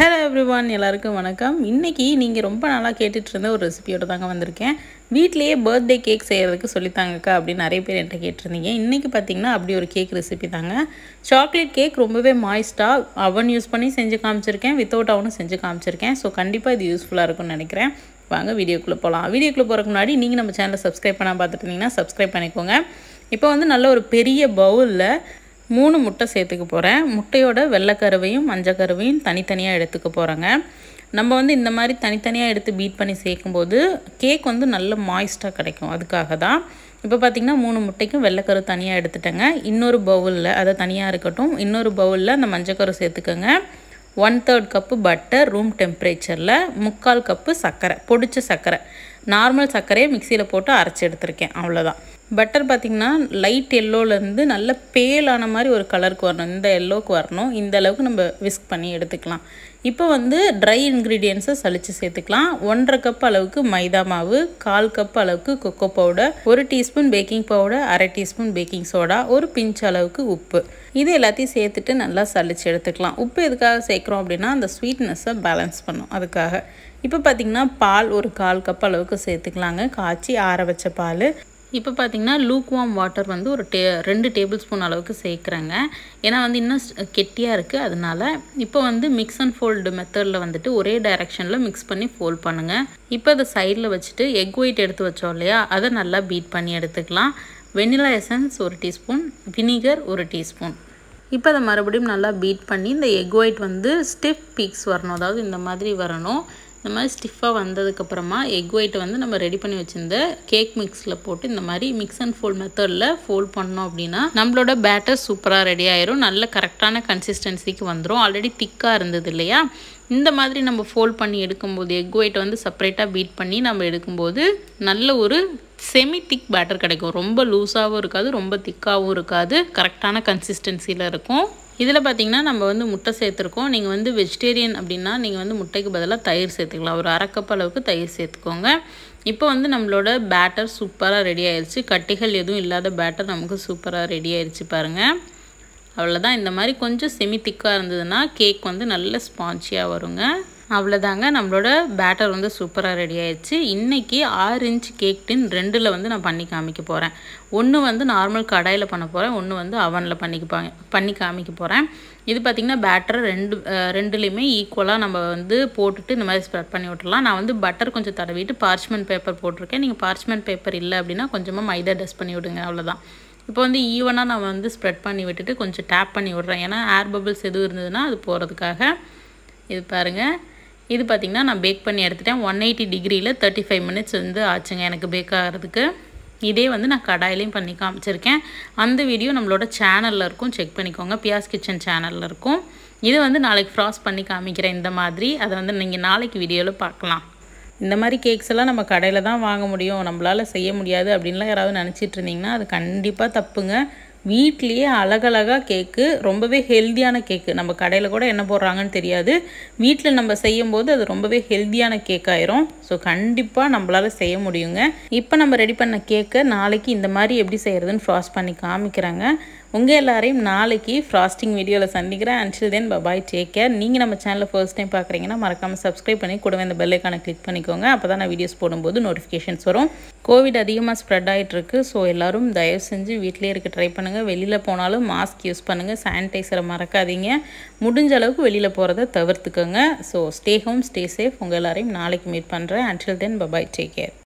hello everyone எல்லாருக்கும் வணக்கம் இன்றைக்கி நீங்கள் ரொம்ப நாளாக கேட்டுட்டு இருந்த ஒரு ரெசிபியோட தாங்க வந்திருக்கேன் வீட்லேயே பர்த்டே கேக் செய்கிறதுக்கு சொல்லித்தாங்கக்கா அப்படின்னு நிறைய பேர் என்கிட்ட கேட்டிருந்தீங்க இன்றைக்கி பார்த்தீங்கன்னா அப்படி ஒரு கேக் ரெசிபி தாங்க சாக்லேட் கேக் ரொம்பவே மாய்ஸ்டாக அவன் யூஸ் பண்ணி செஞ்சு காமிச்சிருக்கேன் வித்தவுட் அவனும் செஞ்சு காமிச்சிருக்கேன் ஸோ கண்டிப்பாக இது யூஸ்ஃபுல்லாக இருக்கும்னு நினைக்கிறேன் வாங்க வீடியோக்குள்ளே போகலாம் வீடியோக்குள்ளே போகிறக்கு முன்னாடி நீங்கள் நம்ம சேனலை சப்ஸ்கிரைப் பண்ணால் பார்த்துட்டு இருந்தீங்கன்னா சப்ஸ்கிரைப் பண்ணிக்கோங்க இப்போ வந்து நல்ல ஒரு பெரிய பவுலில் மூணு முட்டை சேர்த்துக்க போகிறேன் முட்டையோட வெள்ளைக்கருவையும் மஞ்சக்கருவையும் தனித்தனியாக எடுத்துக்க போகிறேங்க நம்ம வந்து இந்த மாதிரி தனித்தனியாக எடுத்து பீட் பண்ணி சேர்க்கும்போது கேக் வந்து நல்ல மாய்ஸ்ட்டாக கிடைக்கும் அதுக்காக தான் இப்போ பார்த்திங்கன்னா மூணு முட்டைக்கும் வெள்ளைக்கரு தனியாக எடுத்துட்டேங்க இன்னொரு பவுலில் அதை தனியாக இருக்கட்டும் இன்னொரு பவுலில் அந்த மஞ்சக்கரு சேர்த்துக்கோங்க one third cup butter room டெம்பரேச்சரில் முக்கால் கப்பு சர்க்கரை பொடிச்ச சர்க்கரை நார்மல் சர்க்கரையை மிக்சியில் போட்டு அரைச்சி எடுத்திருக்கேன் அவ்வளோதான் பட்டர் பார்த்திங்கன்னா லைட் எல்லோலேருந்து நல்ல பேலான மாதிரி ஒரு கலருக்கு வரணும் இந்த எல்லோக்கு வரணும் இந்த அளவுக்கு நம்ம விஸ்க் பண்ணி எடுத்துக்கலாம் இப்போ வந்து ட்ரை இன்க்ரீடியன்ஸை சளிச்சு சேர்த்துக்கலாம் ஒன்றரை கப் அளவுக்கு மைதா மாவு கால் கப் அளவுக்கு கொக்கோ பவுடர் ஒரு டீஸ்பூன் பேக்கிங் பவுடர் அரை டீஸ்பூன் பேக்கிங் சோடா ஒரு பிஞ்ச் அளவுக்கு உப்பு இது எல்லாத்தையும் சேர்த்துட்டு நல்லா சளிச்சு எடுத்துக்கலாம் உப்பு எதுக்காக சேர்க்குறோம் அப்படின்னா அந்த ஸ்வீட்னஸை பேலன்ஸ் பண்ணும் அதுக்காக இப்போ பார்த்திங்கன்னா பால் ஒரு கால் கப் அளவுக்கு சேர்த்துக்கலாங்க காய்ச்சி ஆற வச்ச பால் இப்போ பார்த்தீங்கன்னா லூக்வாம் வாட்டர் வந்து ஒரு டே ரெண்டு டேபிள் ஸ்பூன் அளவுக்கு சேர்க்குறேங்க ஏன்னா வந்து இன்னும் கெட்டியாக இருக்குது அதனால் இப்போ வந்து மிக்ஸ் அண்ட் ஃபோல்டு மெத்தடில் வந்துட்டு ஒரே டைரெக்ஷனில் மிக்ஸ் பண்ணி ஃபோல்ட் பண்ணுங்கள் இப்போ அதை சைடில் வச்சுட்டு எக் ஒயிட் எடுத்து வச்சோம் இல்லையா அதை நல்லா பீட் பண்ணி எடுத்துக்கலாம் வெனிலா எசன்ஸ் ஒரு டீஸ்பூன் வினிகர் ஒரு டீஸ்பூன் இப்போ அதை மறுபடியும் நல்லா பீட் பண்ணி இந்த எக் ஒயிட் வந்து ஸ்டிஃப் பீக்ஸ் வரணும் அதாவது இந்த மாதிரி வரணும் இந்த மாதிரி ஸ்டிஃபாக வந்ததுக்கப்புறமா எக் ஒயிட்டை வந்து நம்ம ரெடி பண்ணி வச்சுருந்த கேக் மிக்ஸில் போட்டு இந்த மாதிரி மிக்ஸ் அண்ட் ஃபோல்ட் மெத்தடில் ஃபோல்ட் பண்ணோம் அப்படின்னா நம்மளோட பேட்டர் சூப்பராக ரெடி ஆயிரும் நல்ல கரெக்டான கன்சிஸ்டன்சிக்கு வந்துடும் ஆல்ரெடி திக்காக இருந்தது இல்லையா இந்த மாதிரி நம்ம ஃபோல்ட் பண்ணி எடுக்கும்போது எக் ஒயிட்டை வந்து செப்பரேட்டாக பீட் பண்ணி நம்ம எடுக்கும்போது நல்ல ஒரு செமி திக் பேட்டர் கிடைக்கும் ரொம்ப லூஸாகவும் இருக்காது ரொம்ப திக்காகவும் இருக்காது கரெக்டான கன்சிஸ்டன்சியில் இருக்கும் இதில் பார்த்திங்கன்னா நம்ம வந்து முட்டை சேர்த்துருக்கோம் நீங்கள் வந்து வெஜிடேரியன் அப்படின்னா நீங்கள் வந்து முட்டைக்கு பதிலாக தயிர் சேர்த்துக்கலாம் ஒரு அரைக்கப் அளவுக்கு தயிர் சேர்த்துக்கோங்க இப்போ வந்து நம்மளோட பேட்டர் சூப்பராக ரெடி ஆயிடுச்சு கட்டிகள் எதுவும் இல்லாத பேட்டர் நமக்கு சூப்பராக ரெடி ஆயிடுச்சு பாருங்கள் அவ்வளோதான் இந்த மாதிரி கொஞ்சம் செமி திக்காக இருந்ததுன்னா கேக் வந்து நல்ல ஸ்பான்ச்சியாக வருங்க அவ்வளோதாங்க நம்மளோட பேட்டர் வந்து சூப்பராக ரெடி ஆயிடுச்சு இன்றைக்கி ஆறு இன்ச் கேக் டின் ரெண்டில் வந்து நான் பண்ணி காமிக்க போகிறேன் ஒன்று வந்து நார்மல் கடாயில் பண்ண போகிறேன் ஒன்று வந்து அவனில் பண்ணிக்க பண்ணி காமிக்க போகிறேன் இது பார்த்திங்கன்னா பேட்டர் ரெண்டு ரெண்டுலேயுமே ஈக்குவலாக நம்ம வந்து போட்டுட்டு இந்த மாதிரி ஸ்ப்ரெட் பண்ணி விட்டுலாம் நான் வந்து பட்டர் கொஞ்சம் தடவிட்டு பார்ச்மெண்ட் பேப்பர் போட்டிருக்கேன் நீங்கள் பார்ச்மெண்ட் பேப்பர் இல்லை அப்படின்னா கொஞ்சமாக மைதா டஸ்ட் பண்ணி விடுங்க அவ்வளோதான் இப்போ வந்து ஈவனாக நான் வந்து ஸ்ப்ரெட் பண்ணி விட்டுட்டு கொஞ்சம் டேப் பண்ணி விட்றேன் ஏன்னா ஏர் பபிள்ஸ் எதுவும் இருந்ததுன்னா அது போகிறதுக்காக இது பாருங்கள் இது பார்த்திங்கன்னா நான் பேக் பண்ணி எடுத்துட்டேன் ஒன் எயிட்டி டிகிரியில் தேர்ட்டி ஃபைவ் மினிட்ஸ் வந்து ஆச்சுங்க எனக்கு பேக் ஆகிறதுக்கு இதே வந்து நான் கடாயிலையும் பண்ணி காமிச்சிருக்கேன் அந்த வீடியோ நம்மளோட சேனலில் இருக்கும் செக் பண்ணிக்கோங்க பியாஸ் கிச்சன் சேனலில் இருக்கும் இது வந்து நாளைக்கு ஃப்ராஸ் பண்ணி காமிக்கிறேன் இந்த மாதிரி அதை வந்து நீங்கள் நாளைக்கு வீடியோவில் பார்க்கலாம் இந்த மாதிரி கேக்ஸ் எல்லாம் நம்ம கடையில் தான் வாங்க முடியும் நம்மளால் செய்ய முடியாது அப்படின்லாம் யாராவது நினச்சிட்டு இருந்தீங்கன்னா அது கண்டிப்பாக தப்புங்க வீட்லேயே அழகழகாக கேக்கு ரொம்பவே ஹெல்த்தியான கேக்கு நம்ம கடையில் கூட என்ன போடுறாங்கன்னு தெரியாது வீட்டில் நம்ம செய்யும் போது அது ரொம்பவே ஹெல்த்தியான கேக் ஆயிரும் ஸோ கண்டிப்பாக நம்மளால் செய்ய முடியுங்க இப்போ நம்ம ரெடி பண்ண கேக்கை நாளைக்கு இந்த மாதிரி எப்படி செய்கிறதுன்னு ஃப்ராஸ் பண்ணி காமிக்கிறாங்க உங்கள் எல்லாரையும் நாளைக்கு ஃப்ராஸ்டிங் வீடியோவில் சந்திக்கிறேன் until then bye bye take care நீங்கள் நம்ம சேனலில் ஃபர்ஸ்ட் டைம் பார்க்குறீங்கன்னா மறக்காமல் சப்ஸ்கிரைப் பண்ணி கூடவே இந்த பெல்லைக்கான கிளிக் பண்ணிக்கோங்க அப்போ தான் நான் வீடியோஸ் போடும்போது நோட்டிஃபிகேஷன்ஸ் வரும் கோவிட் அதிகமாக ஸ்ப்ரெட் ஆகிட்டுருக்கு ஸோ எல்லோரும் தயவு செஞ்சு வீட்டிலே இருக்க ட்ரை பண்ணுங்கள் வெளியில் போனாலும் மாஸ்க் யூஸ் பண்ணுங்கள் சானிடைசரை மறக்காதீங்க முடிஞ்ச அளவுக்கு வெளியில் போகிறத தவிர்த்துக்கோங்க so stay home stay safe உங்கள் எல்லாரையும் நாளைக்கு மீட் பண்ணுறேன் until then bye bye take care